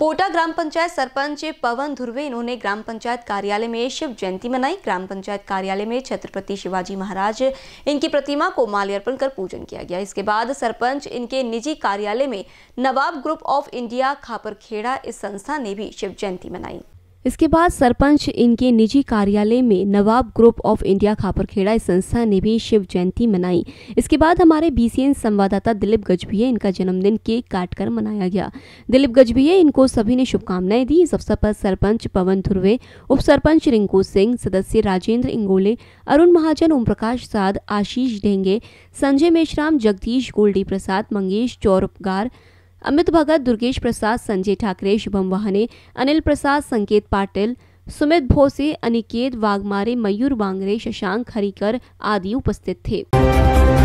पोटा ग्राम पंचायत सरपंच पवन ध्रवे इन्होंने ग्राम पंचायत कार्यालय में शिव जयंती मनाई ग्राम पंचायत कार्यालय में छत्रपति शिवाजी महाराज इनकी प्रतिमा को माल्यार्पण कर पूजन किया गया इसके बाद सरपंच इनके निजी कार्यालय में Nawab group of India Khaparkheda इस संस्था ने भी शिव जयंती मनाई इसके बाद सरपंच इनके निजी कार्यालय में Nawab group of India Khaparkheda इस संस्था ने भी शिव जयंती मनाई इसके बाद हमारे बीसीएन संवाददाता दिलीप गजभिया इनका जन्मदिन केक काट कर मनाया गया दिलीप गजभिया इनको सभी ने शुभकामनाएं दी इस अवसर पर सरपंच पवन ध्रुवे उप सरपंच रिंकू सिंह सदस्य राजेंद्र इंगोले अरुण महाजन ओम प्रकाश साध आशीष ढेंगे संजय मेश्राम जगदीश गोल्डी प्रसाद मंगेश चौरपगार अमित भगत दुर्गेश प्रसाद संजय ठाकरे शुभम वाहने अनिल प्रसाद संकेत पाटिल सुमित भोसे अनिकेत वाघमारे मयूर बांगरे शशांक हरिकर आदि उपस्थित थे